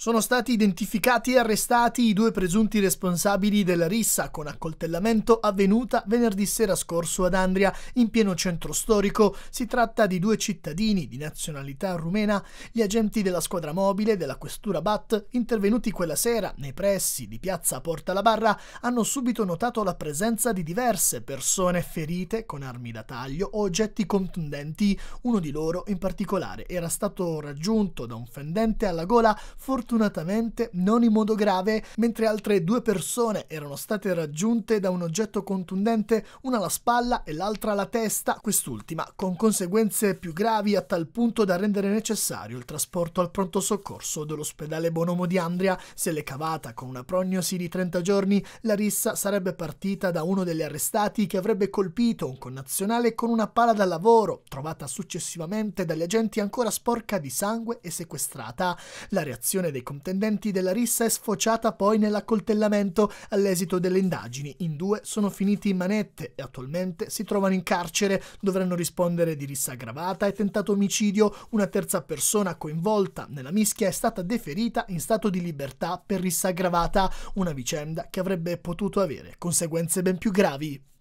Sono stati identificati e arrestati i due presunti responsabili della rissa con accoltellamento avvenuta venerdì sera scorso ad Andria, in pieno centro storico. Si tratta di due cittadini di nazionalità rumena. Gli agenti della squadra mobile della questura BAT, intervenuti quella sera nei pressi di piazza Porta la Barra, hanno subito notato la presenza di diverse persone ferite con armi da taglio o oggetti contundenti. Uno di loro, in particolare, era stato raggiunto da un fendente alla gola fortemente fortunatamente non in modo grave, mentre altre due persone erano state raggiunte da un oggetto contundente, una alla spalla e l'altra alla testa, quest'ultima con conseguenze più gravi a tal punto da rendere necessario il trasporto al pronto soccorso dell'ospedale Bonomo di Andria. Se l'è cavata con una prognosi di 30 giorni, la rissa sarebbe partita da uno degli arrestati che avrebbe colpito un connazionale con una pala da lavoro, trovata successivamente dagli agenti ancora sporca di sangue e sequestrata. La reazione dei dei contendenti della rissa è sfociata poi nell'accoltellamento all'esito delle indagini. In due sono finiti in manette e attualmente si trovano in carcere, dovranno rispondere di rissa aggravata e tentato omicidio. Una terza persona coinvolta nella mischia è stata deferita in stato di libertà per rissa aggravata, una vicenda che avrebbe potuto avere conseguenze ben più gravi.